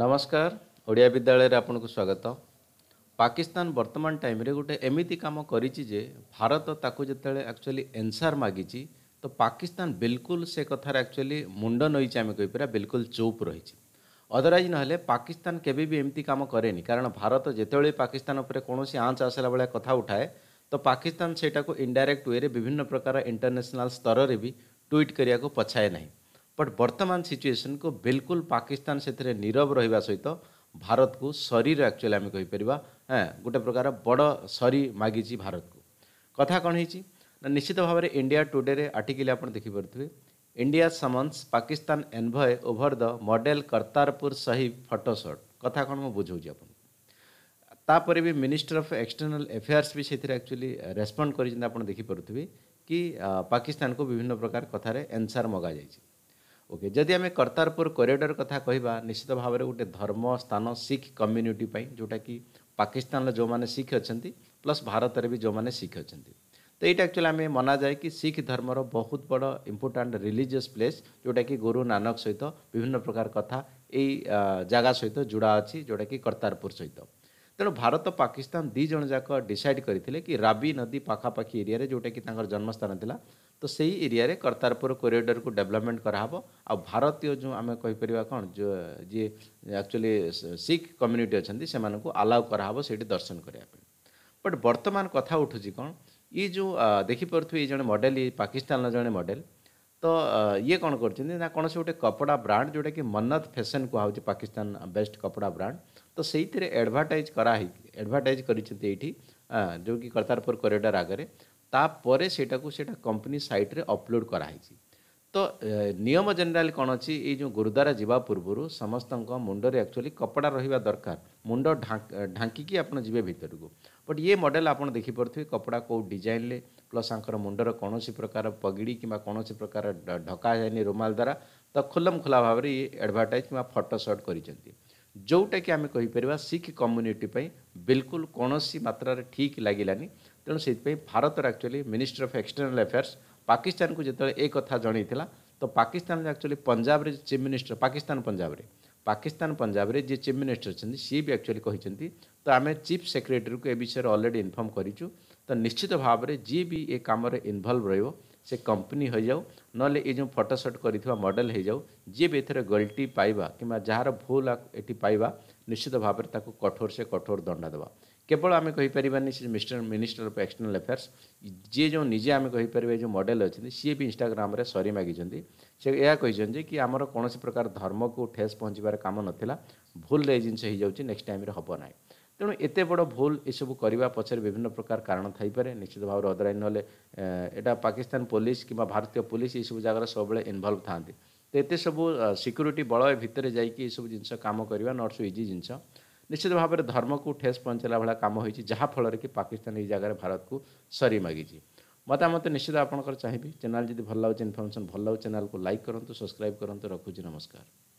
ନମସ୍କାର ଓଡ଼ିଆ ବିଦ୍ୟାଳୟରେ ଆପଣଙ୍କୁ ସ୍ୱାଗତ ପାକିସ୍ତାନ ବର୍ତ୍ତମାନ ଟାଇମ୍ରେ ଗୋଟେ ଏମିତି କାମ କରିଛି ଯେ ଭାରତ ତାକୁ ଯେତେବେଳେ ଆକ୍ଚୁଆଲି ଏନ୍ସାର୍ ମାଗିଛି ତ ପାକିସ୍ତାନ ବିଲକୁଲ ସେ କଥାରେ ଆକ୍ଚୁଆଲି ମୁଣ୍ଡ ନଇଛି ଆମେ କହିପାରିବା ବିଲକୁଲ ଚୁପ୍ ରହିଛି ଅଦରୱାଇଜ୍ ନହେଲେ ପାକିସ୍ତାନ କେବେ ବି ଏମିତି କାମ କରେନି କାରଣ ଭାରତ ଯେତେବେଳେ ପାକିସ୍ତାନ ଉପରେ କୌଣସି ଆଞ୍ଚ ଆସିଲା ବେଳେ କଥା ଉଠାଏ ତ ପାକିସ୍ତାନ ସେଇଟାକୁ ଇଣ୍ଡାଇରେକ୍ଟ ୱେରେ ବିଭିନ୍ନ ପ୍ରକାର ଇଣ୍ଟରନ୍ୟାସନାଲ୍ ସ୍ତରରେ ବି ଟ୍ୱିଟ୍ କରିବାକୁ ପଛାଏ ନାହିଁ ବଟ୍ ବର୍ତ୍ତମାନ ସିଚୁଏସନ୍କୁ ବିଲକୁଲ ପାକିସ୍ତାନ ସେଥିରେ ନିରବ ରହିବା ସହିତ ଭାରତକୁ ସରିର ଆକ୍ଚୁଆଲି ଆମେ କହିପାରିବା ଗୋଟେ ପ୍ରକାର ବଡ଼ ସରି ମାଗିଛି ଭାରତକୁ କଥା କ'ଣ ହେଇଛି ନା ନିଶ୍ଚିତ ଭାବରେ ଇଣ୍ଡିଆ ଟୁଡେରେ ଆର୍ଟିକିଲ୍ ଆପଣ ଦେଖିପାରୁଥିବେ India summons Pakistan envoy over the model Kartarpur Sahib photoshoot କଥା କ'ଣ ମୁଁ ବୁଝାଉଛି ଆପଣଙ୍କୁ ତାପରେ ବି ମିନିଷ୍ଟର ଅଫ୍ ଏକ୍ସଟର୍ନାଲ୍ ଏଫେୟାର୍ସ ବି ସେଥିରେ ଆକ୍ଚୁଆଲି ରେସପଣ୍ଡ କରିଛନ୍ତି ଆପଣ ଦେଖିପାରୁଥିବେ କି ପାକିସ୍ତାନକୁ ବିଭିନ୍ନ ପ୍ରକାର କଥାରେ ଏନ୍ସାର୍ ମଗାଯାଇଛି ଓକେ ଯଦି ଆମେ କର୍ତ୍ତାରପୁର କରିଡ଼ର କଥା କହିବା ନିଶ୍ଚିତ ଭାବରେ ଗୋଟେ ଧର୍ମ ସ୍ଥାନ ଶିଖ୍ କମ୍ୟୁନିଟି ପାଇଁ ଯେଉଁଟାକି ପାକିସ୍ତାନର ଯେଉଁମାନେ ଶିଖ୍ ଅଛନ୍ତି ପ୍ଲସ୍ ଭାରତରେ ବି ଯେଉଁମାନେ ଶିଖ ଅଛନ୍ତି ତ ଏଇଟା ଆକ୍ଚୁଆଲି ଆମେ ମନାଯାଏ କି ଶିଖ୍ ଧର୍ମର ବହୁତ ବଡ଼ ଇମ୍ପୋର୍ଟାଣ୍ଟ ରିଲିଜିୟସ୍ ପ୍ଲେସ୍ ଯେଉଁଟାକି ଗୁରୁ ନାନକ ସହିତ ବିଭିନ୍ନ ପ୍ରକାର କଥା ଏଇ ଜାଗା ସହିତ ଯୋଡ଼ା ଅଛି ଯେଉଁଟାକି କର୍ତ୍ତାରପୁର ସହିତ ତେଣୁ ଭାରତ ପାକିସ୍ତାନ ଦୁଇ ଜଣ ଯାକ ଡିସାଇଡ଼ କରିଥିଲେ କି ରାବି ନଦୀ ପାଖାପାଖି ଏରିଆରେ ଯେଉଁଟାକି ତାଙ୍କର ଜନ୍ମସ୍ଥାନ ଥିଲା तो से ही एरिया रे करतारपुर कोरिडोर को डेभलपमेंट कराव आ भारतीय जो आम कहीपर कौन जो जी एक्चुअली शिख कम्युनिटी अच्छा से आलाउ कराव से दर्शन करने बट बर्तमान कथ उठू कौन ये जो देखिपुर थे जो मडेल पाकिस्तान जड़े मडेल तो ये कौन करना कौन से गोटे कपड़ा ब्रांड जोटा कि मन्नत फैसन कहा पाकिस्तान बेस्ट कपड़ा ब्रांड तो से एडभटाइज कराई एडभटाइज कर जो कि करतारपुर कोरिडोर आगे ତାପରେ ସେଇଟାକୁ ସେଇଟା କମ୍ପାନୀ ସାଇଟ୍ରେ ଅପଲୋଡ଼ କରାହେଇଛି ତ ନିୟମ ଜେନେରାଲ କ'ଣ ଅଛି ଏଇ ଯେଉଁ ଗୁରୁଦ୍ୱାର ଯିବା ପୂର୍ବରୁ ସମସ୍ତଙ୍କ ମୁଣ୍ଡରେ ଆକ୍ଚୁଆଲି କପଡ଼ା ରହିବା ଦରକାର ମୁଣ୍ଡ ଢାଙ୍କିକି ଆପଣ ଯିବେ ଭିତରକୁ ବଟ୍ ଇଏ ମଡ଼େଲ ଆପଣ ଦେଖିପାରୁଥିବେ କପଡ଼ା କେଉଁ ଡିଜାଇନ୍ରେ ପ୍ଲସ୍ ତାଙ୍କର ମୁଣ୍ଡର କୌଣସି ପ୍ରକାର ପଗିଡ଼ି କିମ୍ବା କୌଣସି ପ୍ରକାର ଢକା ଯାଇନି ରୁମାଲ ଦ୍ୱାରା ତ ଖୋଲମ ଖୋଲା ଭାବରେ ଇଏ ଆଡ଼ଭର୍ଟାଇଜ୍ କିମ୍ବା ଫଟୋ ସଟ୍ କରିଛନ୍ତି ଯେଉଁଟାକି ଆମେ କହିପାରିବା ଶିଖ୍ କମ୍ୟୁନିଟି ପାଇଁ ବିଲକୁଲ କୌଣସି ମାତ୍ରାରେ ଠିକ୍ ଲାଗିଲାନି तेणु से Bharat actually minister of external affairs Pakistan को जिते एक जन तो पाकिस्तान एक्चुअली पंजाब रे चीफ मिनिस्टर पाकिस्तान पंजाब रे पाकिस्तान पंजाब रे जी चीफ मिनिस्टर अच्छा सी भी एक्चुअली कहते तो आम चिफ सेक्रेटरी को यह विषय अलरेडी इनफर्म कर तो निश्चित भाव में जी भी ये काम इनवल्व रो से कंपनी हो जाऊ ना ये जो फटोसट कर मडेल हो जाऊ जी भी एथर गलती पाइबा कि जार भूल ये पाइबा निश्चित भाव में कठोर से कठोर दंड देवा କେବଳ ଆମେ କହିପାରିବାନି ସେ mister minister of external affairs ଯିଏ ଯେଉଁ ନିଜେ ଆମେ କହିପାରିବା ଯେଉଁ ମଡେଲ୍ ଅଛନ୍ତି ସିଏ ବି ଇନଷ୍ଟାଗ୍ରାମରେ ସରି ମାଗିଛନ୍ତି ସେ ଏହା କହିଛନ୍ତି କି ଆମର କୌଣସି ପ୍ରକାର ଧର୍ମକୁ ଠେସ୍ ପହଞ୍ଚିବାର କାମ ନଥିଲା ଭୁଲରେ ଏ ଜିନିଷ ହେଇଯାଉଛି ନେକ୍ସଟ ଟାଇମ୍ରେ ହେବ ନାହିଁ ତେଣୁ ଏତେ ବଡ଼ ଭୁଲ ଏସବୁ କରିବା ପଛରେ ବିଭିନ୍ନ ପ୍ରକାର କାରଣ ଥାଇପାରେ ନିଶ୍ଚିତ ଭାବରେ ଅଦରାଇ ନହେଲେ ଏଇଟା ପାକିସ୍ତାନ ପୋଲିସ କିମ୍ବା ଭାରତୀୟ ପୋଲିସ ଏସବୁ ଜାଗାରେ ସବୁବେଳେ ଇନଭଲ୍ଭ ଥାନ୍ତି ତ ଏତେ ସବୁ ସିକ୍ୟୁରିଟି ବଳ ଭିତରେ ଯାଇକି ଏସବୁ ଜିନିଷ କାମ କରିବା ନଟ୍ ସୋ ଇଜି ଜିନିଷ निश्चित भाव में धर्म को ठेस पहुँचला भाला काम हो जहाँफल कि पाकिस्तान ये जगह भारत को सरी मागिजी मतामत निश्चित आपंकर चाहिए चैनल जब भल लगे इनफर्मेशन भल लगे चैनल को लाइक करूँ सब्सक्राइब करूँ रखुजी नमस्कार